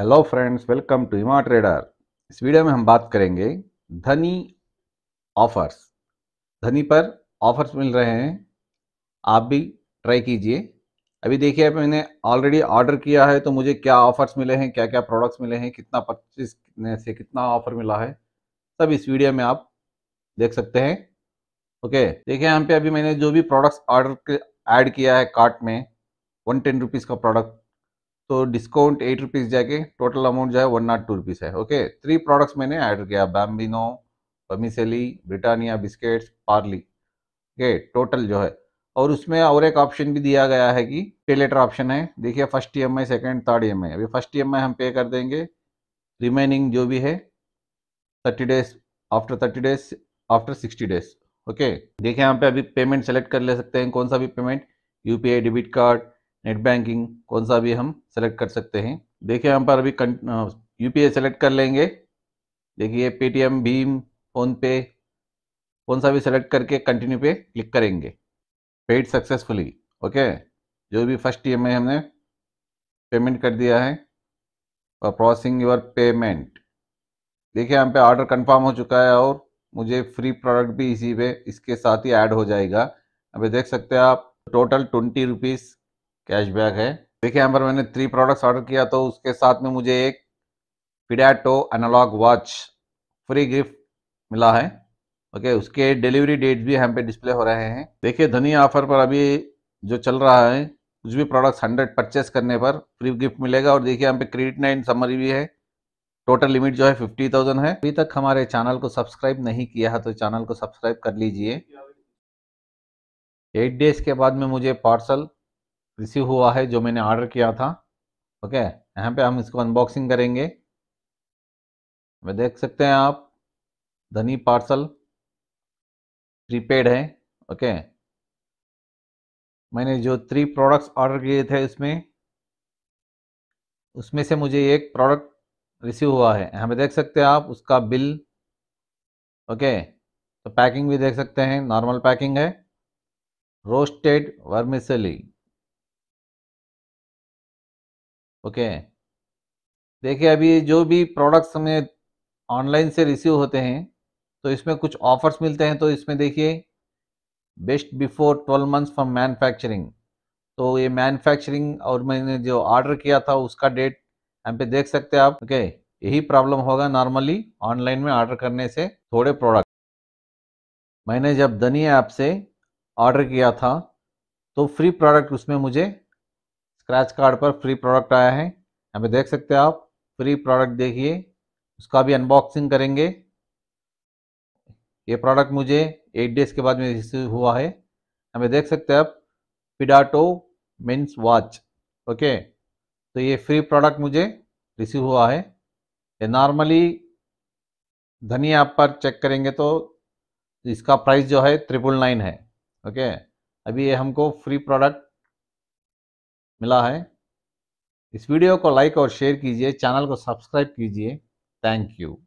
hello friends welcome to Hima trader इस video में हम बात करेंगे धनी ऑफर्स धनी पर ऑफर्स मिल रहे हैं आप भी ट्राई कीजिए अभी देखिए मैंने ऑलरेडी ऑर्डर किया है तो मुझे क्या ऑफर्स मिले हैं क्या क्या प्रोडक्ट्स मिले हैं कितना परचेज से कितना ऑफर मिला है सब इस वीडियो में आप देख सकते हैं ओके देखिए यहाँ पे अभी मैंने जो भी प्रोडक्ट्स ऑर्डर ऐड किया है कार्ट में वन टेन रुपीज़ का प्रोडक्ट तो डिस्काउंट एट रुपीज़ जाके टोटल अमाउंट जो है वन नाट टू रुपीज़ है ओके थ्री प्रोडक्ट्स मैंने ऐड किया Bambino vermicelli Britannia biscuits Parle okay total जो है और उसमें और एक ऑप्शन भी दिया गया है कि पे लेटर ऑप्शन है देखिए first E M I second third E M I अभी फर्स्ट ई एम आई हम पे कर देंगे रिमेनिंग जो भी है thirty days after thirty days after sixty days okay देखिए यहाँ पे अभी पेमेंट सेलेक्ट कर ले सकते हैं कौन सा भी payment UPI debit card net banking कौन सा भी हम सेलेक्ट कर सकते हैं देखिए यहाँ पर अभी यू पी सेलेक्ट कर लेंगे देखिए पेटीएम भीम फ़ोनपे कौन सा भी सेलेक्ट करके कंटिन्यू पे क्लिक करेंगे पेड सक्सेसफुली ओके जो भी फर्स्ट ई में हमने पेमेंट कर दिया है और प्रोसेसिंग योर पेमेंट देखिए यहाँ पे ऑर्डर कंफर्म हो चुका है और मुझे फ्री प्रोडक्ट भी इसी पे इसके साथ ही ऐड हो जाएगा अभी देख सकते हैं आप टोटल ट्वेंटी रुपीज़ कैशबैक है देखिए यहाँ पर मैंने थ्री प्रोडक्ट्स ऑर्डर किया तो उसके साथ में मुझे एक Fidato analogue watch free gift मिला है ओके उसके डिलीवरी डेट भी यहाँ पे डिस्प्ले हो रहे हैं देखिए धनी ऑफर पर अभी जो चल रहा है कुछ भी प्रोडक्ट्स हंड्रेड परचेस करने पर फ्री गिफ्ट मिलेगा और देखिए यहाँ पे क्रेडिट नाइन समरी भी है टोटल लिमिट जो है फिफ्टी थाउजेंड है अभी तक हमारे चैनल को सब्सक्राइब नहीं किया है तो चैनल को सब्सक्राइब कर लीजिए एट डेज के बाद में मुझे पार्सल रिसीव हुआ है जो मैंने ऑर्डर किया था ओके यहाँ पे हम इसको अनबॉक्सिंग करेंगे मैं देख सकते हैं आप धनी पार्सल प्रीपेड है ओके मैंने जो थ्री प्रोडक्ट्स ऑर्डर किए थे उसमें उसमें से मुझे एक प्रोडक्ट रिसीव हुआ है यहाँ पे देख सकते हैं आप उसका बिल ओके तो पैकिंग भी देख सकते हैं नॉर्मल पैकिंग है रोस्टेड वर्मिसली ओके देखिए अभी जो भी प्रोडक्ट्स हमें ऑनलाइन से रिसीव होते हैं तो इसमें कुछ ऑफर्स मिलते हैं तो इसमें देखिए best before twelve months from manufacturing तो ये मैन्युफैक्चरिंग और मैंने जो ऑर्डर किया था उसका डेट यहाँ पे देख सकते हैं आप ओके यही प्रॉब्लम होगा नॉर्मली ऑनलाइन में ऑर्डर करने से थोड़े प्रोडक्ट मैंने जब धनिया ऐप से ऑर्डर किया था तो फ्री प्रोडक्ट उसमें मुझे स्क्रैच कार्ड पर फ्री प्रोडक्ट आया है यहाँ पे देख सकते हैं आप फ्री प्रोडक्ट देखिए उसका भी अनबॉक्सिंग करेंगे ये प्रोडक्ट मुझे एट डेज के बाद में रिसीव हुआ है यहाँ पे देख सकते हैं आप पिडाटो मीन्स वॉच ओके तो ये फ्री प्रोडक्ट मुझे रिसीव हुआ है ये नॉर्मली धनी ऐप पर चेक करेंगे तो इसका प्राइस जो है ट्रिपल नाइन है ओके अभी ये हमको फ्री प्रोडक्ट मिला है इस वीडियो को लाइक और शेयर कीजिए चैनल को सब्सक्राइब कीजिए थैंक यू